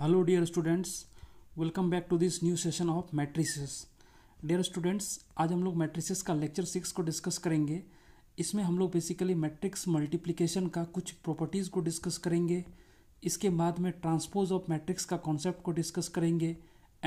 hello dear students welcome back to this new session of matrices dear students आज हम लोग matrices का lecture six को discuss करेंगे इसमें हम लोग basically matrix multiplication का कुछ properties को discuss करेंगे इसके बाद में transpose of matrix का concept को discuss करेंगे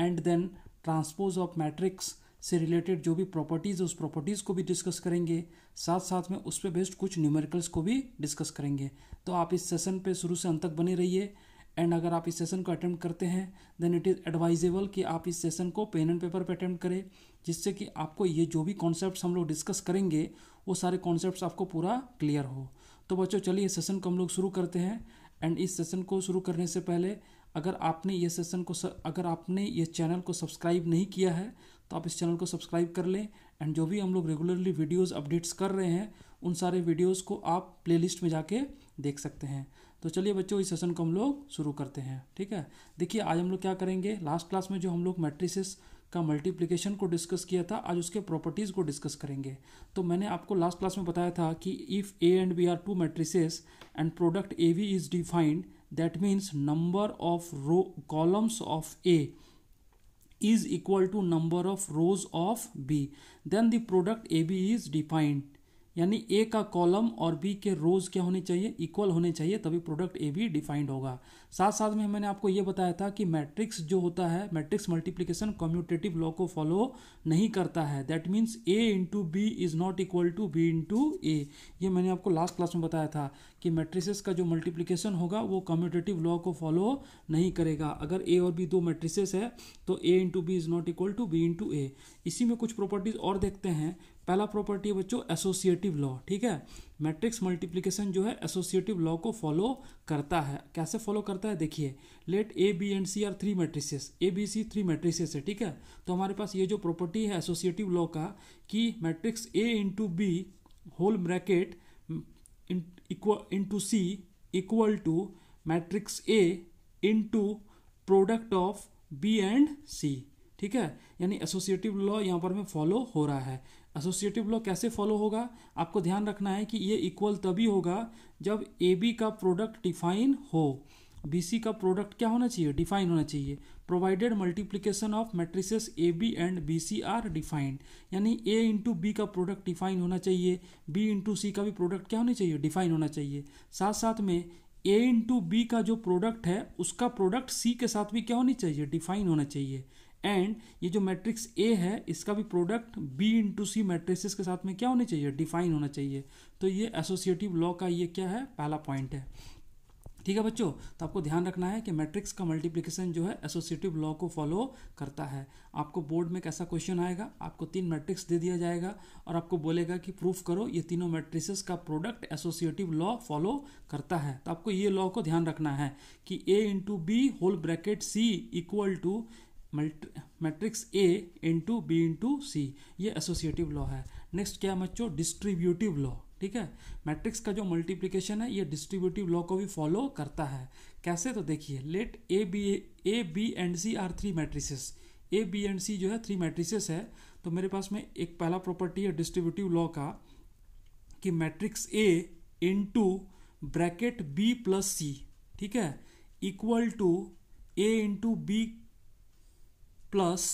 and then transpose of matrix से related जो भी properties उस properties को भी discuss करेंगे साथ साथ में उस पर बेस्ड कुछ numericals को भी discuss करेंगे तो आप इस सेशन पे शुरू से अंत तक बने रहिए एंड अगर आप इस सेशन को अटैम्प्ट करते हैं देन इट इज़ एडवाइजेबल कि आप इस सेशन को पेन एंड पेपर पर अटैम्प्ट करें जिससे कि आपको ये जो भी कॉन्सेप्ट हम लोग डिस्कस करेंगे वो सारे कॉन्सेप्ट आपको पूरा क्लियर हो तो बच्चों चलिए सेशन को हम लोग शुरू करते हैं एंड इस सेशन को शुरू करने से पहले अगर आपने ये सेशन को अगर आपने ये चैनल को सब्सक्राइब नहीं किया है तो आप इस चैनल को सब्सक्राइब कर लें एंड जो भी हम लोग रेगुलरली वीडियोस अपडेट्स कर रहे हैं उन सारे वीडियोस को आप प्लेलिस्ट में जाके देख सकते हैं तो चलिए बच्चों इस सेशन को हम लोग शुरू करते हैं ठीक है देखिए आज हम लोग क्या करेंगे लास्ट क्लास में जो हम लोग मैट्रिसेस का मल्टीप्लिकेशन को डिस्कस किया था आज उसके प्रॉपर्टीज़ को डिस्कस करेंगे तो मैंने आपको लास्ट क्लास में बताया था कि if A and B are two matrices and product A B is defined that means number of row columns of A is equal to number of rows of B then the product A B is defined यानी A का column और B के रोज क्या होने चाहिए equal होने चाहिए तभी प्रोडक्ट ए भी डिफाइंड होगा साथ साथ में मैंने आपको ये बताया था कि मैट्रिक्स जो होता है मैट्रिक्स मल्टीप्लिकेशन कम्यूटेटिव लॉ को फॉलो नहीं करता है that means A into B is not equal to B into A ये मैंने आपको लास्ट क्लास में बताया था कि मैट्रिसेस का जो मल्टीप्लिकेशन होगा वो कम्यूटेटिव लॉ को फॉलो नहीं करेगा अगर ए और बी दो मैट्रिसेस है तो A into B is not equal to B into A इसी में कुछ प्रॉपर्टीज और देखते हैं पहला प्रॉपर्टी है बच्चों एसोसिएटिव लॉ ठीक है मैट्रिक्स मल्टीप्लिकेशन जो है एसोसिएटिव लॉ को फॉलो करता है कैसे फॉलो करता है देखिए let A B and C are three matrices A B C three matrices है ठीक है तो हमारे पास ये जो प्रॉपर्टी है एसोसिएटिव लॉ का कि matrix A into B whole bracket into C equal to matrix A into product of B and C ठीक है यानी एसोसिएटिव लॉ यहाँ पर हमें फॉलो हो रहा है एसोसिएटिव लॉ कैसे फॉलो होगा आपको ध्यान रखना है कि ये इक्वल तभी होगा जब ए बी का प्रोडक्ट डिफाइन हो बी सी का प्रोडक्ट क्या होना चाहिए डिफाइन होना चाहिए provided multiplication of matrices A B and B C are defined यानी ए इंटू बी का प्रोडक्ट डिफाइन होना चाहिए बी इंटू सी का भी प्रोडक्ट क्या होना चाहिए डिफाइन होना चाहिए साथ साथ में ए इंटू बी का जो प्रोडक्ट है उसका प्रोडक्ट सी के साथ भी क्या होनी चाहिए डिफाइन होना चाहिए एंड ये जो मैट्रिक्स ए है इसका भी product B into C matrix के साथ में क्या होने चाहिए डिफाइन होना चाहिए तो ये एसोसिएटिव लॉ का ये क्या है पहला पॉइंट है ठीक है बच्चों तो आपको ध्यान रखना है कि मैट्रिक्स का मल्टीप्लिकेशन जो है एसोसिएटिव लॉ को फॉलो करता है आपको बोर्ड में कैसा क्वेश्चन आएगा आपको तीन मैट्रिक्स दे दिया जाएगा और आपको बोलेगा कि प्रूफ करो ये तीनों मैट्रिसेस का प्रोडक्ट एसोसिएटिव लॉ फॉलो करता है तो आपको ये लॉ को ध्यान रखना है कि A into B whole bracket C equal to matrix A into B into C ये एसोसिएटिव लॉ है नेक्स्ट क्या है बच्चों डिस्ट्रीब्यूटिव लॉ ठीक है मैट्रिक्स का जो मल्टीप्लिकेशन है ये डिस्ट्रीब्यूटिव लॉ को भी फॉलो करता है कैसे तो देखिए let A B A B and C are three matrices A B and C जो है थ्री मैट्रिसेस है तो मेरे पास में एक पहला प्रॉपर्टी है डिस्ट्रीब्यूटिव लॉ का कि matrix A into bracket B plus C ठीक है equal to A into B plus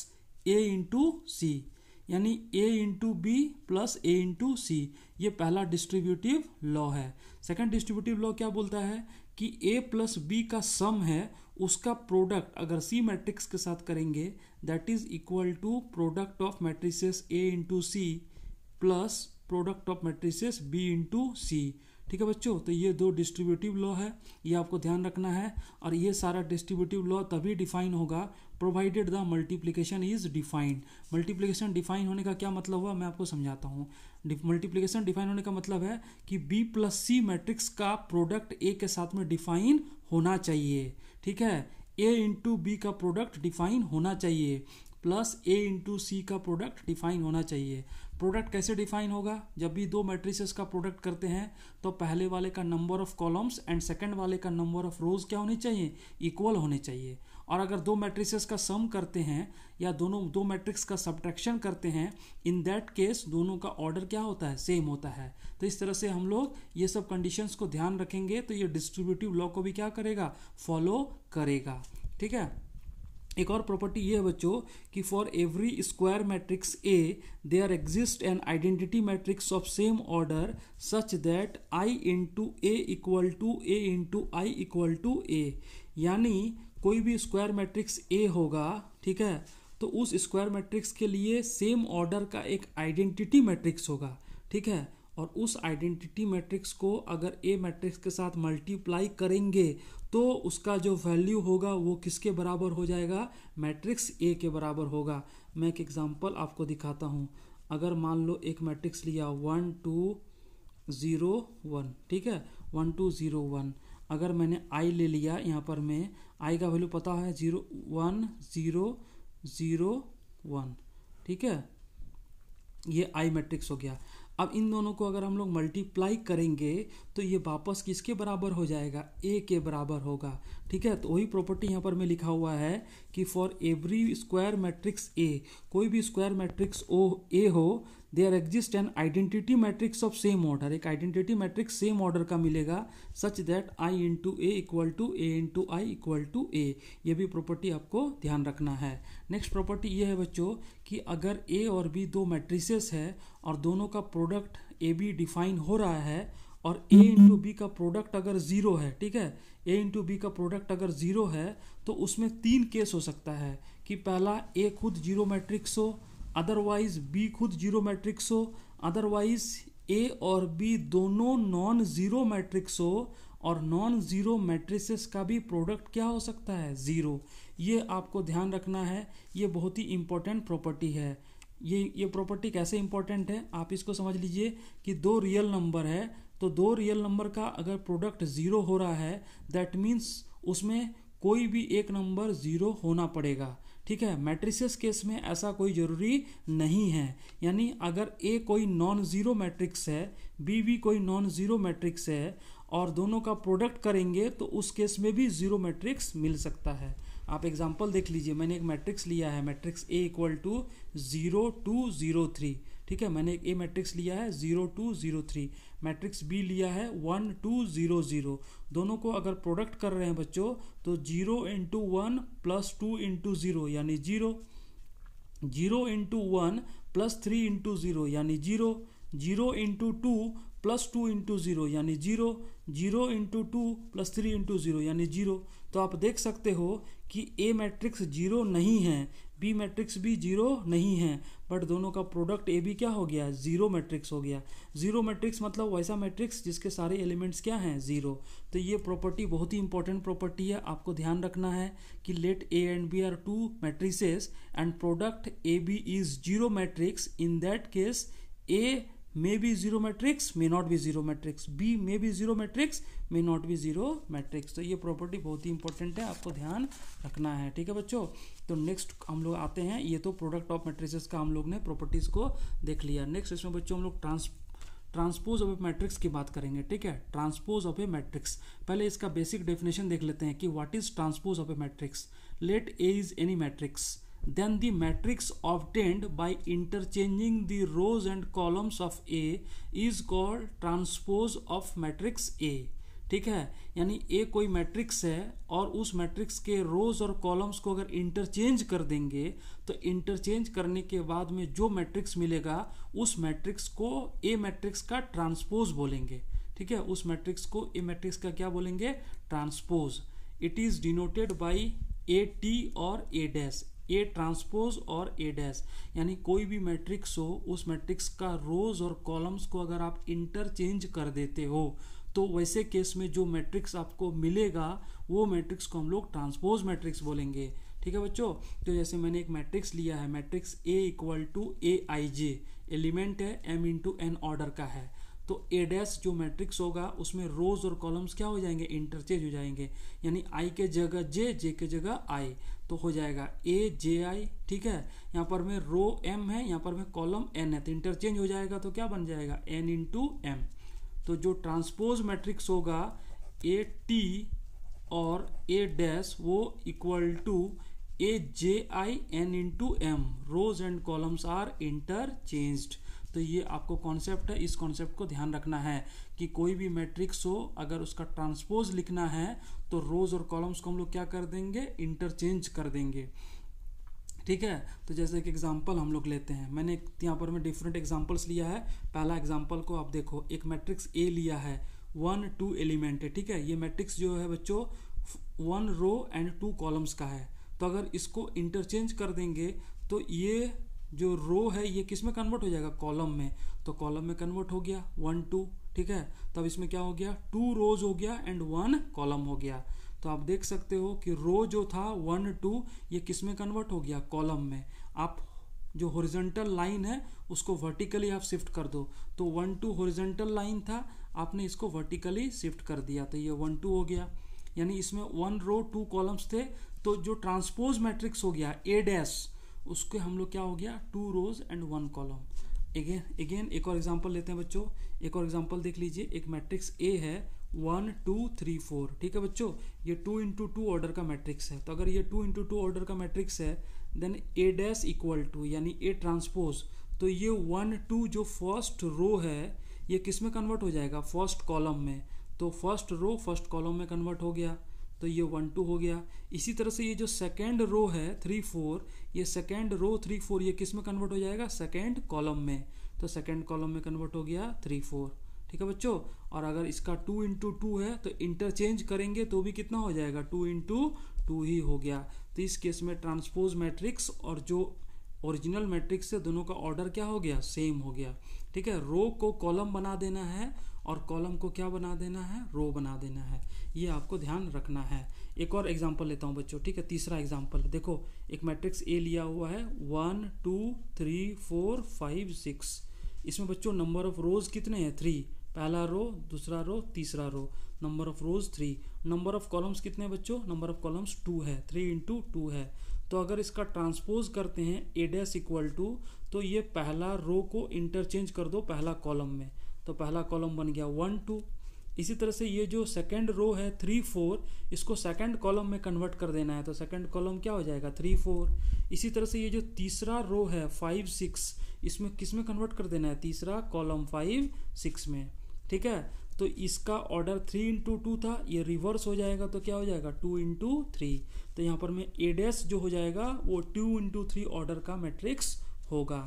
A into C यानी A into B plus A into C ये पहला डिस्ट्रीब्यूटिव लॉ है सेकंड डिस्ट्रीब्यूटिव लॉ क्या बोलता है कि ए प्लस बी का सम है उसका प्रोडक्ट अगर सी मैट्रिक्स के साथ करेंगे that is equal to product of matrices A into C plus product of matrices B into C ठीक है बच्चों तो ये दो डिस्ट्रीब्यूटिव लॉ है ये आपको ध्यान रखना है और ये सारा डिस्ट्रीब्यूटिव लॉ तभी डिफाइन होगा provided the multiplication is defined multiplication define होने का क्या मतलब हुआ मैं आपको समझाता हूँ मल्टीप्लीकेशन डिफाइन होने का मतलब है कि बी प्लस सी मैट्रिक्स का प्रोडक्ट ए के साथ में डिफाइन होना चाहिए ठीक है ए इंटू बी का प्रोडक्ट डिफाइन होना चाहिए प्लस ए इंटू सी का प्रोडक्ट डिफाइन होना चाहिए प्रोडक्ट कैसे डिफाइन होगा जब भी दो मैट्रिसेस का प्रोडक्ट करते हैं तो पहले वाले का number of columns and second वाले का नंबर ऑफ रोज क्या होने चाहिए इक्वल होने चाहिए और अगर दो मैट्रिसेस का सम करते हैं या दोनों दो मैट्रिक्स का सब्ट्रैक्शन करते हैं इन दैट केस दोनों का ऑर्डर क्या होता है सेम होता है तो इस तरह से हम लोग ये सब कंडीशंस को ध्यान रखेंगे तो ये डिस्ट्रीब्यूटिव लॉ को भी क्या करेगा फॉलो करेगा ठीक है एक और प्रॉपर्टी ये है बच्चों कि for every square matrix A they are exist an identity matrix of same order such that I into A equal to A into I equal to A यानी कोई भी स्क्वायर मैट्रिक्स ए होगा ठीक है तो उस स्क्वायर मैट्रिक्स के लिए सेम ऑर्डर का एक आइडेंटिटी मैट्रिक्स होगा ठीक है और उस आइडेंटिटी मैट्रिक्स को अगर ए मैट्रिक्स के साथ मल्टीप्लाई करेंगे तो उसका जो वैल्यू होगा वो किसके बराबर हो जाएगा मैट्रिक्स ए के बराबर होगा मैं एक एग्जांपल आपको दिखाता हूँ अगर मान लो एक मैट्रिक्स लिया वन टू ज़ीरो वन ठीक है वन टू ज़ीरो वन अगर मैंने आई ले लिया यहाँ पर मैं आई का वैल्यू पता है zero one zero zero one ठीक है ये आई मैट्रिक्स हो गया अब इन दोनों को अगर हम लोग मल्टीप्लाई करेंगे तो ये वापस किसके बराबर हो जाएगा ए के बराबर होगा ठीक है तो वही प्रॉपर्टी यहाँ पर मैं लिखा हुआ है कि for every square matrix A कोई भी स्क्वायर मैट्रिक्स ओ ए हो there exist an identity matrix of same order एक आइडेंटिटी मैट्रिक्स सेम ऑर्डर का मिलेगा such that I into A equal to A into I equal to A यह भी property आपको ध्यान रखना है नेक्स्ट प्रॉपर्टी ये है बच्चों कि अगर ए और बी दो मैट्रिसेस है और दोनों का प्रोडक्ट ए बी डिफाइन हो रहा है और ए इंटू बी का प्रोडक्ट अगर ज़ीरो है ठीक है ए इंटू बी का प्रोडक्ट अगर ज़ीरो है तो उसमें तीन केस हो सकता है कि पहला ए खुद जीरो मैट्रिक्स हो अदरवाइज बी खुद जीरो मैट्रिक्स हो अदरवाइज ए और बी दोनों नॉन ज़ीरो मैट्रिक्स हो और नॉन ज़ीरो मैट्रिसेस का भी प्रोडक्ट क्या हो सकता है ज़ीरो ये आपको ध्यान रखना है ये बहुत ही इंपॉर्टेंट प्रॉपर्टी है ये ये प्रॉपर्टी कैसे इंपॉर्टेंट है आप इसको समझ लीजिए कि दो रियल नंबर है तो दो रियल नंबर का अगर प्रोडक्ट ज़ीरो हो रहा है दैट मीन्स उसमें कोई भी एक नंबर ज़ीरो होना पड़ेगा ठीक है मैट्रिसेस केस में ऐसा कोई ज़रूरी नहीं है यानी अगर ए कोई नॉन ज़ीरो मैट्रिक्स है बी भी कोई नॉन ज़ीरो मैट्रिक्स है और दोनों का प्रोडक्ट करेंगे तो उस केस में भी ज़ीरो मैट्रिक्स मिल सकता है आप एग्जांपल देख लीजिए मैंने एक मैट्रिक्स लिया है matrix A equal to zero two zero three ठीक है मैंने एक ए मैट्रिक्स लिया है zero two zero three matrix B लिया है वन टू ज़ीरो ज़ीरो दोनों को अगर प्रोडक्ट कर रहे हैं बच्चों तो zero into one plus two into zero यानी zero zero into one plus three into zero यानी zero zero into two plus two into zero यानी zero zero into two plus three into zero यानी zero तो आप देख सकते हो कि ए मैट्रिक्स जीरो नहीं है बी मैट्रिक्स भी जीरो नहीं है बट दोनों का प्रोडक्ट ए बी क्या हो गया जीरो मैट्रिक्स हो गया जीरो मैट्रिक्स मतलब वैसा मैट्रिक्स जिसके सारे एलिमेंट्स क्या हैं जीरो तो ये प्रॉपर्टी बहुत ही इंपॉर्टेंट प्रॉपर्टी है आपको ध्यान रखना है कि let A and B are two matrices and product A B is zero matrix in that case A may be zero matrix may not be zero matrix B may be zero matrix may not be zero matrix तो ये property बहुत ही important है आपको ध्यान रखना है ठीक है बच्चों तो नेक्स्ट हम लोग आते हैं ये तो प्रोडक्ट ऑफ मैट्रिसेस का हम लोग ने प्रॉपर्टीज़ को देख लिया नेक्स्ट इसमें बच्चों हम लोग trans transpose of A matrix की बात करेंगे ठीक है ट्रांसपोज ऑफ ए मैट्रिक्स पहले इसका बेसिक डेफिनेशन देख लेते हैं कि what is transpose of A matrix let A is any matrix then matrix of obtained by interchanging the rows and columns of A is called transpose of matrix A ठीक है यानी ए कोई matrix है और उस मैट्रिक्स के रोज और columns को अगर इंटरचेंज कर देंगे तो इंटरचेंज करने के बाद में जो मैट्रिक्स मिलेगा उस मैट्रिक्स को ए मैट्रिक्स का ट्रांसपोज बोलेंगे ठीक है उस मैट्रिक्स को ए मैट्रिक्स का क्या बोलेंगे transpose it is denoted by A T और ए डैश ए ट्रांसपोज और ए डैश यानी कोई भी मैट्रिक्स हो उस मैट्रिक्स का रोज और कॉलम्स को अगर आप इंटरचेंज कर देते हो तो वैसे केस में जो मैट्रिक्स आपको मिलेगा वो मैट्रिक्स को हम लोग ट्रांसपोज मैट्रिक्स बोलेंगे ठीक है बच्चों तो जैसे मैंने एक मैट्रिक्स लिया है matrix A equal to A I J element है एम इंटू एन ऑर्डर का है तो ए डैस जो मैट्रिक्स होगा उसमें रोज और कॉलम्स क्या हो जाएंगे इंटरचेंज हो जाएंगे यानी आई के जगह जे जे के जगह आई तो हो जाएगा ए जे आई ठीक है यहाँ पर में रो एम है यहाँ पर में कॉलम एन है तो इंटरचेंज हो जाएगा तो क्या बन जाएगा एन इंटू एम तो जो ट्रांसपोज मैट्रिक्स होगा ए टी और ए डैश वो equal to A J I N into M rows and columns are interchanged तो ये आपको कॉन्सेप्ट है इस कॉन्सेप्ट को ध्यान रखना है कि कोई भी मैट्रिक्स हो अगर उसका ट्रांसपोज लिखना है तो रोज और कॉलम्स को हम लोग क्या कर देंगे इंटरचेंज कर देंगे ठीक है तो जैसे एक एग्जाम्पल हम लोग लेते हैं मैंने यहाँ पर मैं डिफरेंट एग्जाम्पल्स लिया है पहला एग्जाम्पल को आप देखो एक मैट्रिक्स ए लिया है वन टू एलिमेंट है ठीक है ये मैट्रिक्स जो है बच्चों one row and two columns का है तो अगर इसको इंटरचेंज कर देंगे तो ये जो रो है ये किस में कन्वर्ट हो जाएगा कॉलम में तो कॉलम में कन्वर्ट हो गया वन टू ठीक है तब इसमें क्या हो गया टू रोज हो गया एंड वन कॉलम हो गया तो आप देख सकते हो कि रो जो था वन टू ये किस में कन्वर्ट हो गया कॉलम में आप जो हॉरिजेंटल लाइन है उसको वर्टिकली आप शिफ्ट कर दो तो वन टू हॉरिजेंटल लाइन था आपने इसको वर्टिकली शिफ्ट कर दिया तो ये वन टू हो गया यानी इसमें वन रो टू कॉलम्स थे तो जो ट्रांसपोज मैट्रिक्स हो गया ए डैश उसके हम लोग क्या हो गया two rows and one column again again एक और एग्जांपल लेते हैं बच्चों एक और एग्जांपल देख लीजिए एक मैट्रिक्स ए है वन टू थ्री फोर ठीक है बच्चों ये टू इंटू टू ऑर्डर का मैट्रिक्स है तो अगर ये टू इंटू टू ऑर्डर का मैट्रिक्स है then A dash equal to यानी ए ट्रांसपोज तो ये वन टू जो फर्स्ट रो है ये किस में कन्वर्ट हो जाएगा फर्स्ट कॉलम में तो फर्स्ट रो फर्स्ट कॉलम में कन्वर्ट हो गया तो ये वन टू हो गया इसी तरह से ये जो सेकेंड रो है थ्री फोर ये सेकेंड रो थ्री फोर ये किस में कन्वर्ट हो जाएगा सेकेंड कॉलम में तो सेकेंड कॉलम में कन्वर्ट हो गया थ्री फोर ठीक है बच्चों और अगर इसका टू इंटू टू है तो इंटरचेंज करेंगे तो भी कितना हो जाएगा टू इंटू टू ही हो गया तो इस केस में ट्रांसपोज मैट्रिक्स और जो ओरिजिनल मैट्रिक्स है दोनों का ऑर्डर क्या हो गया सेम हो गया ठीक है रो को कॉलम बना देना है और कॉलम को क्या बना देना है रो बना देना है ये आपको ध्यान रखना है एक और एग्जाम्पल लेता हूँ बच्चों ठीक है तीसरा एग्जाम्पल देखो एक मैट्रिक्स ए लिया हुआ है one two three four five six इसमें बच्चों नंबर ऑफ रोज़ कितने हैं थ्री पहला रो दूसरा रो तीसरा row number of rows three number of columns कितने बच्चों नंबर ऑफ कॉलम्स टू है थ्री इंटू टू है तो अगर इसका ट्रांसपोज करते हैं ए डैस इक्वल टू तो ये पहला रो को इंटरचेंज कर दो पहला कॉलम में तो पहला कॉलम बन गया वन टू इसी तरह से ये जो सेकेंड रो है थ्री फोर इसको सेकेंड कॉलम में कन्वर्ट कर देना है तो सेकेंड कॉलम क्या हो जाएगा थ्री फोर इसी तरह से ये जो तीसरा रो है फाइव सिक्स इसमें किस में कन्वर्ट कर देना है तीसरा कॉलम फाइव सिक्स में ठीक है तो इसका ऑर्डर थ्री इंटू टू था ये रिवर्स हो जाएगा तो क्या हो जाएगा टू इंटू थ्री तो यहाँ पर मैं ए डैश जो हो जाएगा वो टू इंटू थ्री ऑर्डर का मैट्रिक्स होगा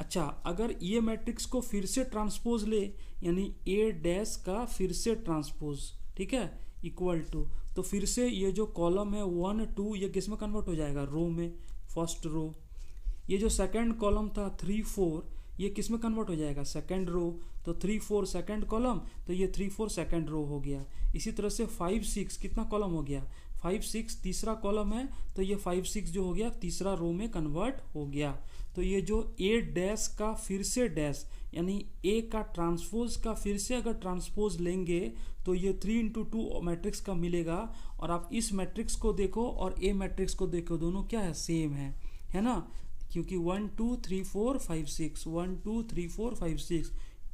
अच्छा अगर ये मैट्रिक्स को फिर से ट्रांसपोज ले यानी ए डैस का फिर से ट्रांसपोज ठीक है इक्वल टू तो फिर से ये जो कॉलम है वन टू ये किस में कन्वर्ट हो जाएगा रो में फर्स्ट रो ये जो सेकेंड कॉलम था थ्री फोर ये किस में कन्वर्ट हो जाएगा सेकेंड रो तो थ्री फोर सेकेंड कॉलम तो ये थ्री फोर सेकेंड रो हो गया इसी तरह से फाइव सिक्स कितना कॉलम हो गया फाइव सिक्स तीसरा कॉलम है तो ये फाइव सिक्स जो हो गया तीसरा रो में कन्वर्ट हो गया तो ये जो ए डैश का फिर से डैश यानी ए का ट्रांसपोज का फिर से अगर ट्रांसपोज लेंगे तो ये थ्री इंटू टू मैट्रिक्स का मिलेगा और आप इस मैट्रिक्स को देखो और ए मैट्रिक्स को देखो दोनों क्या है सेम है है ना क्योंकि one two three four five six one two three four five six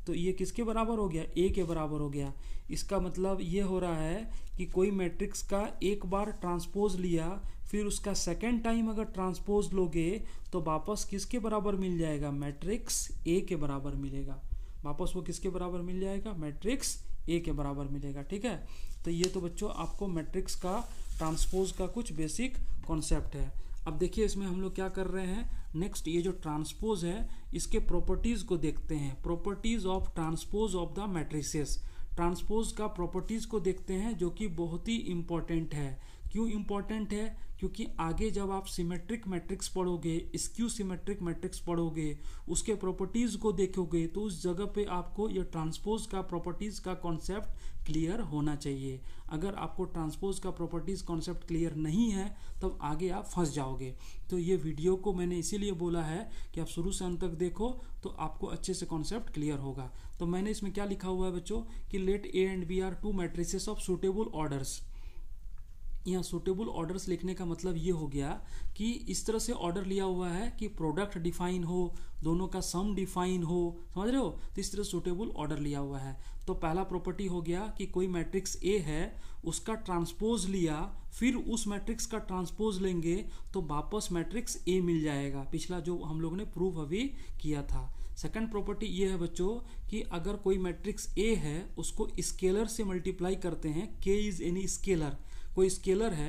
तो ये किसके बराबर हो गया ए के बराबर हो गया इसका मतलब ये हो रहा है कि कोई मैट्रिक्स का एक बार ट्रांसपोज लिया फिर उसका सेकेंड टाइम अगर ट्रांसपोज लोगे तो वापस किसके बराबर मिल जाएगा मैट्रिक्स ए के बराबर मिलेगा वापस वो किसके बराबर मिल जाएगा मैट्रिक्स ए के बराबर मिलेगा ठीक है तो ये तो बच्चों आपको मैट्रिक्स का ट्रांसपोज का कुछ बेसिक कॉन्सेप्ट है अब देखिए इसमें हम लोग क्या कर रहे हैं नेक्स्ट ये जो ट्रांसपोज है इसके प्रॉपर्टीज़ को देखते हैं properties of transpose of the matrices transpose का प्रॉपर्टीज़ को देखते हैं जो कि बहुत ही इम्पॉर्टेंट है क्यों इम्पॉर्टेंट है क्योंकि आगे जब आप सिमेट्रिक मैट्रिक्स पढ़ोगे स्क्यू सिमेट्रिक मैट्रिक्स पढ़ोगे उसके प्रॉपर्टीज़ को देखोगे तो उस जगह पे आपको यह ट्रांसपोज का प्रॉपर्टीज़ का कॉन्सेप्ट क्लियर होना चाहिए अगर आपको ट्रांसपोज का प्रॉपर्टीज़ कॉन्सेप्ट क्लियर नहीं है तब आगे आप फंस जाओगे तो ये वीडियो को मैंने इसीलिए बोला है कि आप शुरू से अंत तक देखो तो आपको अच्छे से कॉन्सेप्ट क्लियर होगा तो मैंने इसमें क्या लिखा हुआ है बच्चों कि let A and B are two matrices of suitable orders यहाँ सूटेबल ऑर्डर्स लिखने का मतलब ये हो गया कि इस तरह से ऑर्डर लिया हुआ है कि प्रोडक्ट डिफाइन हो दोनों का सम डिफाइन हो समझ रहे हो तो इस तरह सूटेबल ऑर्डर लिया हुआ है तो पहला प्रॉपर्टी हो गया कि कोई मैट्रिक्स ए है उसका ट्रांसपोज लिया फिर उस मैट्रिक्स का ट्रांसपोज लेंगे तो वापस मैट्रिक्स ए मिल जाएगा पिछला जो हम लोग ने प्रूफ अभी किया था सेकंड प्रॉपर्टी ये है बच्चों कि अगर कोई मैट्रिक्स ए है उसको स्केलर से मल्टीप्लाई करते हैं के इज़ एनी स्केलर कोई स्केलर है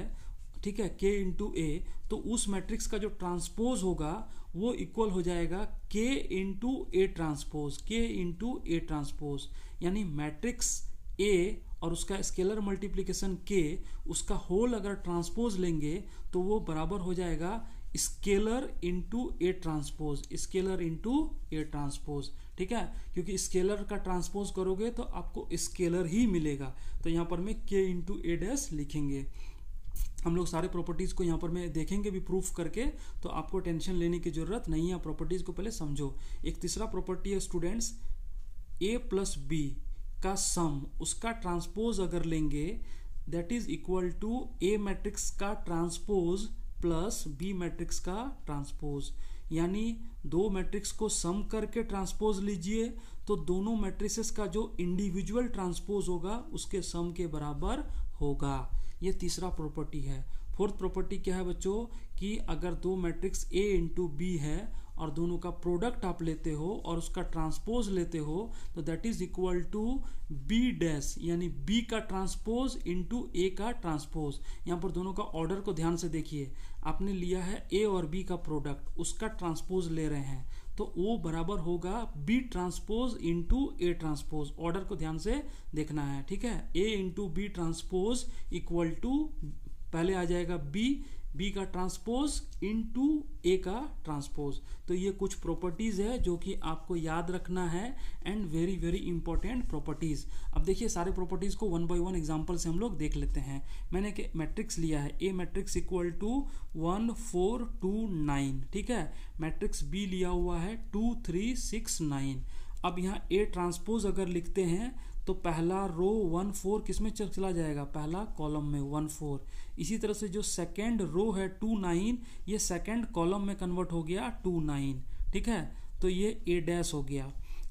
ठीक है के इंटू ए तो उस मैट्रिक्स का जो ट्रांसपोज होगा वो इक्वल हो जाएगा K into A transpose K into A transpose यानी मैट्रिक्स ए और उसका स्केलर मल्टीप्लीकेशन के उसका होल अगर ट्रांसपोज लेंगे तो वो बराबर हो जाएगा scalar into A transpose scalar into A transpose ठीक है क्योंकि स्केलर का ट्रांसपोज करोगे तो आपको स्केलर ही मिलेगा तो यहाँ पर मैं के इंटू ए डैश लिखेंगे हम लोग सारे प्रॉपर्टीज़ को यहाँ पर मैं देखेंगे भी प्रूफ करके तो आपको टेंशन लेने की ज़रूरत नहीं है प्रॉपर्टीज़ को पहले समझो एक तीसरा प्रॉपर्टी है स्टूडेंट्स ए प्लस बी का सम उसका ट्रांसपोज अगर लेंगे that is equal to A matrix का ट्रांसपोज प्लस बी मैट्रिक्स का ट्रांसपोज यानी दो मैट्रिक्स को सम करके ट्रांसपोज लीजिए तो दोनों मैट्रिसेस का जो इंडिविजुअल ट्रांसपोज होगा उसके सम के बराबर होगा ये तीसरा प्रॉपर्टी है फोर्थ प्रॉपर्टी क्या है बच्चों कि अगर दो मैट्रिक्स ए इंटू बी है और दोनों का प्रोडक्ट आप लेते हो और उसका ट्रांसपोज लेते हो तो that is equal to B dash यानी बी का ट्रांसपोज इंटू ए का ट्रांसपोज यहाँ पर दोनों का ऑर्डर को ध्यान से देखिए आपने लिया है ए और बी का प्रोडक्ट उसका ट्रांसपोज ले रहे हैं तो वो बराबर होगा B transpose into A transpose order को ध्यान से देखना है ठीक है A into B transpose equal to पहले आ जाएगा बी बी का ट्रांसपोज इन टू ए का ट्रांसपोज तो ये कुछ प्रॉपर्टीज़ है जो कि आपको याद रखना है and very very important properties अब देखिए सारे प्रॉपर्टीज़ को वन बाय वन एग्जांपल से हम लोग देख लेते हैं मैंने के मैट्रिक्स लिया है A matrix equal to one four two nine ठीक है मैट्रिक्स बी लिया हुआ है टू थ्री सिक्स नाइन अब यहाँ ए ट्रांसपोज अगर लिखते हैं तो पहला रो वन फोर किस में चला जाएगा पहला कॉलम में वन फोर इसी तरह से जो सेकेंड रो है टू नाइन ये सेकेंड कॉलम में कन्वर्ट हो गया टू नाइन ठीक है तो ये ए डैश हो गया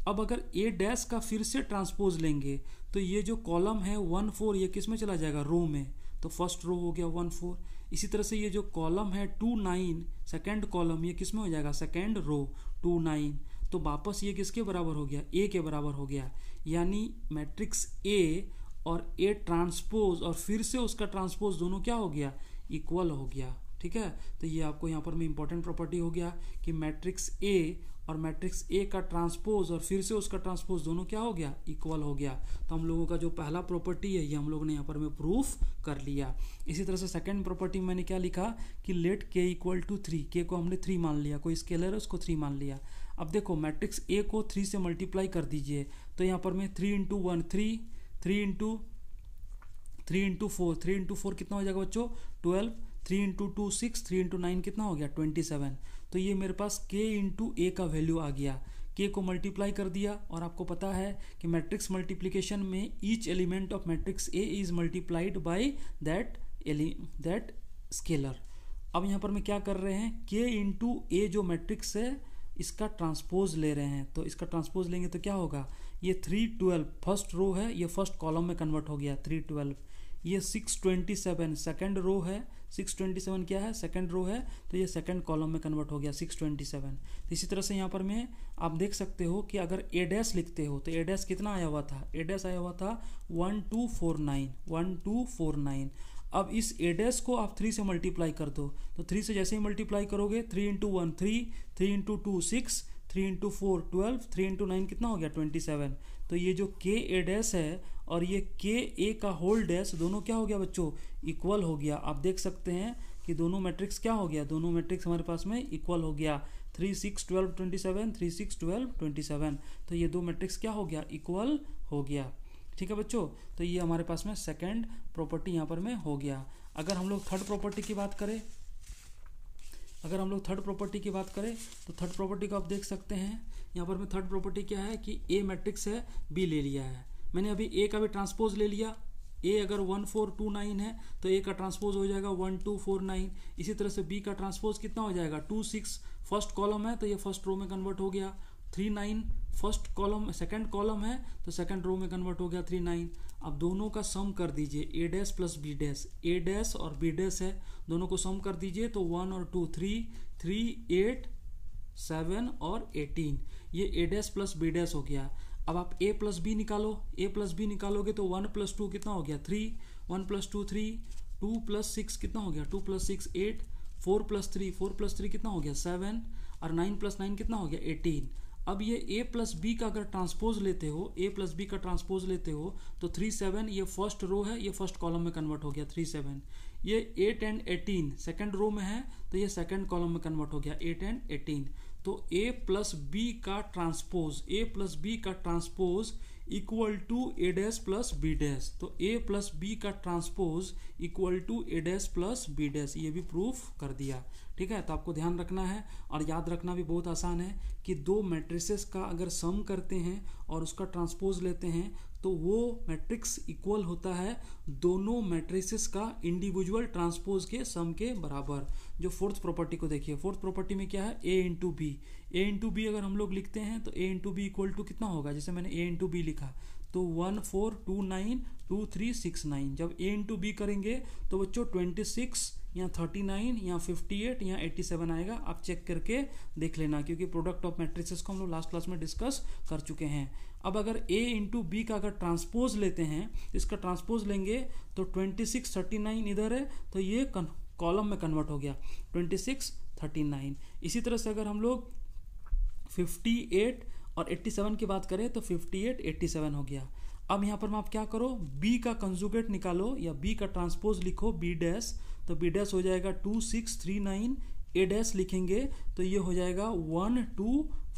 अब अगर ए डैश का फिर से ट्रांसपोज लेंगे तो ये जो कॉलम है वन फोर ये किस में चला जाएगा रो में तो फर्स्ट रो हो गया वन फोर इसी तरह से ये जो कॉलम है टू नाइन सेकेंड कॉलम ये किस में हो जाएगा सेकेंड रो टू नाइन तो वापस ये किसके बराबर हो गया ए के बराबर हो गया यानी मैट्रिक्स ए और ए ट्रांसपोज और फिर से उसका ट्रांसपोज दोनों क्या हो गया इक्वल हो गया ठीक है तो ये आपको यहाँ पर में इंपॉर्टेंट प्रॉपर्टी हो गया कि मैट्रिक्स ए और मैट्रिक्स ए का ट्रांसपोज और फिर से उसका ट्रांसपोज दोनों क्या हो गया इक्वल हो गया तो हम लोगों का जो पहला प्रॉपर्टी है ये हम लोगों ने यहाँ पर में प्रूफ कर लिया इसी तरह से सेकंड प्रॉपर्टी मैंने क्या लिखा कि लेट के इक्वल टू थ्री के को हमने थ्री मान लिया कोई स्केलर है उसको थ्री मान लिया अब देखो मैट्रिक्स ए को थ्री से मल्टीप्लाई कर दीजिए तो यहाँ पर मैं three into one three three into three into four three into four कितना हो जाएगा बच्चों twelve three into two six three into nine कितना हो गया ट्वेंटी सेवन तो ये मेरे पास के इंटू ए का वैल्यू आ गया के को मल्टीप्लाई कर दिया और आपको पता है कि मैट्रिक्स मल्टीप्लीकेशन में each element of matrix A is multiplied by that एलि दैट स्केलर अब यहाँ पर मैं क्या कर रहे हैं के इंटू ए जो मैट्रिक्स है इसका ट्रांसपोज ले रहे हैं तो इसका ट्रांसपोज लेंगे तो क्या होगा ये थ्री ट्वेल्व फर्स्ट रो है ये फर्स्ट कॉलम में कन्वर्ट हो गया थ्री ट्वेल्व ये six twenty seven second row है सिक्स ट्वेंटी सेवन क्या है सेकेंड रो है तो ये सेकेंड कॉलम में कन्वर्ट हो गया सिक्स ट्वेंटी सेवन तो इसी तरह से यहाँ पर मैं आप देख सकते हो कि अगर ए लिखते हो तो ए कितना आया हुआ था ए आया हुआ था one two four nine one two four nine अब इस ए को आप थ्री से मल्टीप्लाई कर दो तो थ्री से जैसे ही मल्टीप्लाई करोगे three into one three three into two six three into four twelve three into nine कितना हो गया ट्वेंटी सेवन तो ये जो के ए डैस है और ये के ए का होल डैस दोनों क्या हो गया बच्चों इक्वल हो गया आप देख सकते हैं कि दोनों मैट्रिक्स क्या हो गया दोनों मैट्रिक्स हमारे पास में इक्वल हो गया three six twelve twenty seven three six twelve twenty seven तो ये दो मैट्रिक्स क्या हो गया इक्वल हो गया ठीक है बच्चों तो ये हमारे पास में सेकेंड प्रॉपर्टी यहाँ पर में हो गया अगर हम लोग थर्ड प्रॉपर्टी की बात करें अगर हम लोग थर्ड प्रॉपर्टी की बात करें तो थर्ड प्रॉपर्टी को आप देख सकते हैं यहाँ पर मैं थर्ड प्रॉपर्टी क्या है कि ए मैट्रिक्स है बी ले लिया है मैंने अभी ए का भी ट्रांसपोज ले लिया ए अगर वन फोर टू नाइन है तो ए का ट्रांसपोज हो जाएगा वन टू फोर नाइन इसी तरह से बी का ट्रांसपोज कितना हो जाएगा टू सिक्स फर्स्ट कॉलम है तो ये फर्स्ट रो में कन्वर्ट हो गया three nine first column second column है तो सेकंड रो में कन्वर्ट हो गया थ्री नाइन अब दोनों का सम कर दीजिए A dash plus B dash A dash और बी डैश है दोनों को सम कर दीजिए तो वन और two three three eight seven और एटीन ये A dash plus B dash हो गया अब आप ए प्लस बी निकालो ए प्लस बी निकालोगे तो वन प्लस टू कितना हो गया three one plus two three two plus six कितना हो गया two plus six eight four plus three four plus three कितना हो गया सेवन और नाइन प्लस नाइन कितना हो गया एटीन अब ये a प्लस बी का अगर ट्रांसपोज लेते हो a प्लस बी का ट्रांसपोज लेते हो तो थ्री सेवन ये फर्स्ट रो है ये फर्स्ट कॉलम में कन्वर्ट हो गया थ्री सेवन ये eight and eighteen second row में है तो ये सेकेंड कॉलम में कन्वर्ट हो गया एट एंड एटीन तो a प्लस बी का ट्रांसपोज a प्लस बी का transpose equal to A dash plus B dash तो ए प्लस बी का transpose equal to A dash plus B dash ये भी प्रूफ कर दिया ठीक है तो आपको ध्यान रखना है और याद रखना भी बहुत आसान है कि दो मैट्रिसेस का अगर सम करते हैं और उसका ट्रांसपोज लेते हैं तो वो मैट्रिक्स इक्वल होता है दोनों मैट्रिसेस का इंडिविजुअल ट्रांसपोज के सम के बराबर जो फोर्थ प्रॉपर्टी को देखिए फोर्थ प्रॉपर्टी में क्या है A into B A into B अगर हम लोग लिखते हैं तो A into B equal to कितना होगा जैसे मैंने ए इंटू बी लिखा तो one four two nine two three six nine जब ए इंटू बी करेंगे तो बच्चों ट्वेंटी सिक्स यहाँ थर्टी नाइन यहाँ फिफ्टी एट यहाँ एट्टी सेवन आएगा आप चेक करके देख लेना क्योंकि प्रोडक्ट ऑफ मैट्रिक्सेस को हम लोग लास्ट क्लास में डिस्कस कर चुके हैं अब अगर ए इंटू बी का अगर ट्रांसपोज लेते हैं इसका ट्रांसपोज लेंगे तो ट्वेंटी सिक्स थर्टी नाइन इधर है तो ये कॉलम में कन्वर्ट हो गया ट्वेंटी सिक्स थर्टी नाइन इसी तरह से अगर हम लोग फिफ्टी एट और एट्टी सेवन की बात करें तो फिफ्टी एट एट्टी सेवन हो गया अब यहाँ पर आप क्या करो बी का कंजुगेट निकालो या बी का ट्रांसपोज लिखो बी डैश तो बी डैस हो जाएगा two six three nine A dash लिखेंगे तो ये हो जाएगा वन टू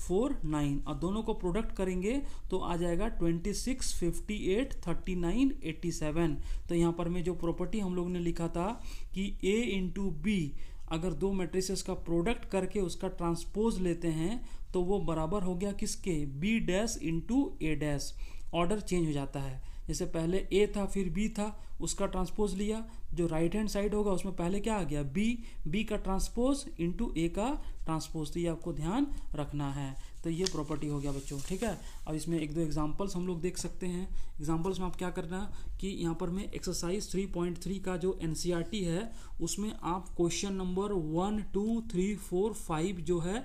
फोर नाइन और दोनों को प्रोडक्ट करेंगे तो आ जाएगा twenty six fifty eight thirty nine eighty seven तो यहाँ पर में जो प्रॉपर्टी हम लोग ने लिखा था कि ए इंटू बी अगर दो मेट्रिसेस का प्रोडक्ट करके उसका ट्रांसपोज लेते हैं तो वो बराबर हो गया किसके B dash into A dash order change हो जाता है जैसे पहले ए था फिर बी था उसका ट्रांसपोज लिया जो राइट हैंड साइड होगा उसमें पहले क्या आ गया बी बी का ट्रांसपोज इंटू ए का ट्रांसपोज तो ये आपको ध्यान रखना है तो ये प्रॉपर्टी हो गया बच्चों ठीक है अब इसमें एक दो एग्जांपल्स हम लोग देख सकते हैं एग्जांपल्स में आप क्या करना कि यहाँ पर मैं एक्सरसाइज 3.3 का जो एन e है उसमें आप question number one two three four five जो है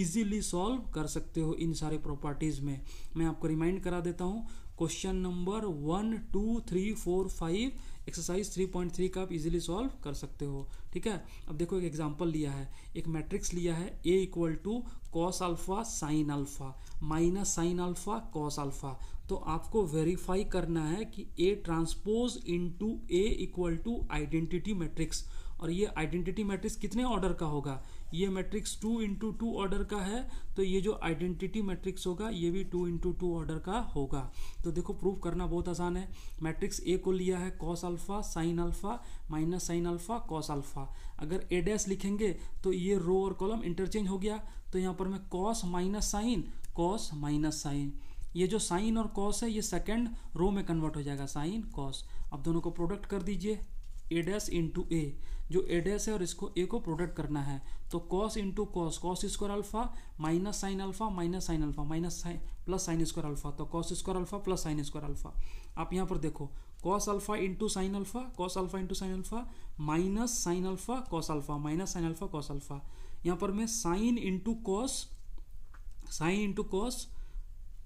ईजीली सॉल्व कर सकते हो इन सारे प्रॉपर्टीज़ में मैं आपको रिमाइंड करा देता हूँ question number one two three four five exercise three point three का आप इजीली सॉल्व कर सकते हो ठीक है अब देखो एक एग्जांपल लिया है एक मैट्रिक्स लिया है A equal to cos alpha sine alpha minus sine alpha cos alpha तो आपको वेरीफाई करना है कि A transpose into A equal to identity matrix और ये आइडेंटिटी मैट्रिक्स कितने ऑर्डर का होगा ये matrix two into two order का है तो ये जो आइडेंटिटी मैट्रिक्स होगा ये भी टू इंटू टू ऑर्डर का होगा तो देखो प्रूव करना बहुत आसान है मैट्रिक्स ए को लिया है cos alpha sine alpha minus sine alpha cos alpha अगर ए डैश लिखेंगे तो ये रो और कॉलम इंटरचेंज हो गया तो यहाँ पर मैं cos minus sine cos minus sine ये जो साइन और कॉस है ये सेकेंड रो में कन्वर्ट हो जाएगा साइन कॉस अब दोनों को प्रोडक्ट कर दीजिए ए डैश इंटू ए जो ए डैश है और इसको ए को प्रोडक्ट करना है तो cos into cos cos square alpha minus sine alpha minus sine alpha minus sine plus sine square alpha तो cos square alpha plus sine square alpha आप यहाँ पर देखो cos alpha into sine alpha cos alpha into sine alpha minus sine alpha cos alpha minus sine alpha cos alpha यहाँ पर मैं sine into cos sine into cos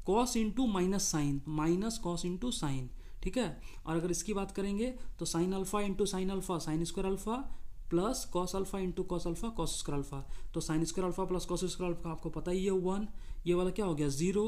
cos into minus sine minus cos into sine ठीक है और अगर इसकी बात करेंगे तो sine alpha into sine alpha sine square alpha plus cos alpha into cos alpha cos square alpha तो sine square alpha plus cos square alpha आपको पता ही है वन ये वाला क्या हो गया जीरो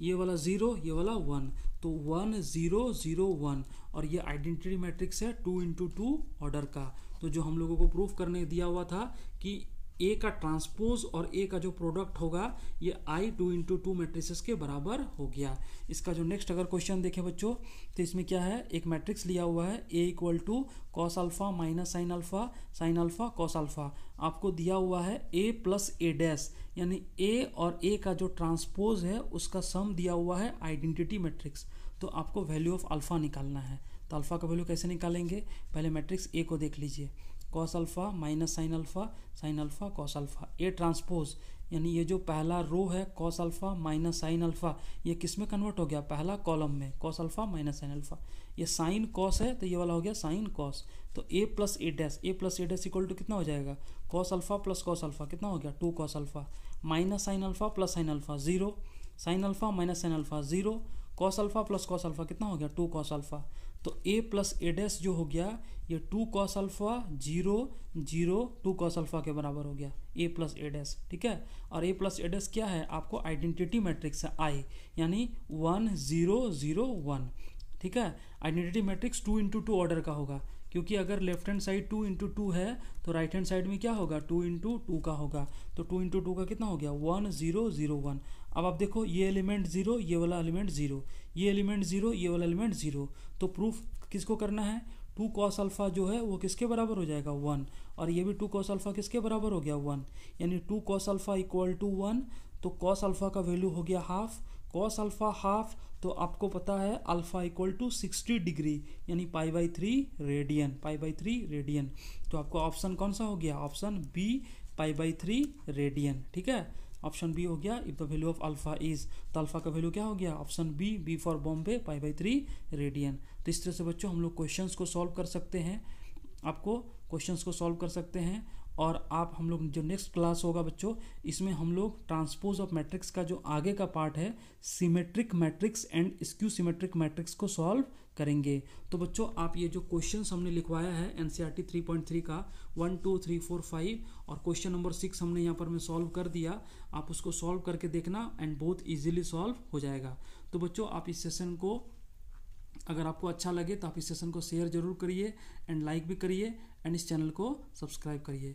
ये वाला जीरो ये वाला वन तो वन जीरो जीरो वन और ये आइडेंटिटी मैट्रिक्स है टू इंटू टू ऑर्डर का तो जो हम लोगों को प्रूफ करने दिया हुआ था कि ए का ट्रांसपोज और ए का जो प्रोडक्ट होगा ये I two into two matrix के बराबर हो गया इसका जो नेक्स्ट अगर क्वेश्चन देखें बच्चों तो इसमें क्या है एक मैट्रिक्स लिया हुआ है A equal to cos alpha minus sine alpha sine alpha cos alpha आपको दिया हुआ है ए प्लस ए डैश यानी ए और ए का जो ट्रांसपोज है उसका सम दिया हुआ है आइडेंटिटी मैट्रिक्स तो आपको वैल्यू ऑफ अल्फा निकालना है तो अल्फा का वैल्यू कैसे निकालेंगे पहले मैट्रिक्स ए को देख लीजिए cos alpha minus sine alpha sine alpha cos alpha A transpose यानी ये जो पहला रो है cos alpha minus sine alpha ये किस में कन्वर्ट हो गया पहला कॉलम में cos alpha minus sine alpha ये साइन कॉस है तो ये वाला हो गया साइन कॉस तो A plus A dash A plus A dash equal to कितना हो जाएगा cos alpha plus cos alpha कितना हो गया two cos alpha minus sine alpha plus sine alpha zero sine alpha minus sine alpha zero cos alpha plus cos alpha कितना हो गया two cos alpha तो ए प्लस ए डैश जो हो गया ये two cos alpha zero zero two cos alpha के बराबर हो गया ए प्लस ए डैश ठीक है और ए प्लस ए डैश क्या है आपको आइडेंटिटी मैट्रिक्स है आई यानी वन जीरो जीरो वन ठीक है identity matrix two into two order का होगा क्योंकि अगर left hand side two into two है तो राइट हैंड साइड में क्या होगा टू इंटू टू का होगा तो टू इंटू टू का कितना हो गया वन ज़ीरो ज़ीरो वन अब आप देखो ये एलिमेंट ज़ीरो ये वाला एलिमेंट ज़ीरो ये एलिमेंट ज़ीरो ये वाला एलिमेंट ज़ीरो तो प्रूफ किसको करना है टू कॉस अल्फ़ा जो है वो किसके बराबर हो जाएगा वन और ये भी टू कॉस अल्फ़ा किसके बराबर हो गया वन यानी two cos alpha equal to one तो कॉस अल्फ़ा का वैल्यू हो गया हाफ कॉस अल्फ़ा हाफ तो आपको पता है alpha equal to sixty degree यानी pi by three radian pi by three radian तो आपको ऑप्शन कौन सा हो गया option B pi by three radian ठीक है ऑप्शन बी हो गया if the value of alpha is तो अल्फा का वैल्यू क्या हो गया option B B for Bombay pi by three radian तो इस तरह से बच्चों हम लोग क्वेश्चंस को सॉल्व कर सकते हैं आपको क्वेश्चंस को सॉल्व कर सकते हैं और आप हम लोग जो नेक्स्ट क्लास होगा बच्चों इसमें हम लोग ट्रांसपोज ऑफ मैट्रिक्स का जो आगे का पार्ट है symmetric matrix and skew symmetric matrix को सॉल्व करेंगे तो बच्चों आप ये जो क्वेश्चन हमने लिखवाया है N C R T three point three का one two three four five और क्वेश्चन नंबर सिक्स हमने यहाँ पर मैं सॉल्व कर दिया आप उसको सॉल्व करके देखना एंड बहुत ईजिली सॉल्व हो जाएगा तो बच्चों आप इस सेशन को अगर आपको अच्छा लगे तो आप इस सेशन को शेयर जरूर करिए एंड लाइक भी करिए एंड इस चैनल को सब्सक्राइब करिए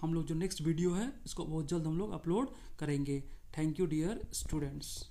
हम लोग जो नेक्स्ट वीडियो है इसको बहुत जल्द हम लोग अपलोड करेंगे थैंक यू डियर स्टूडेंट्स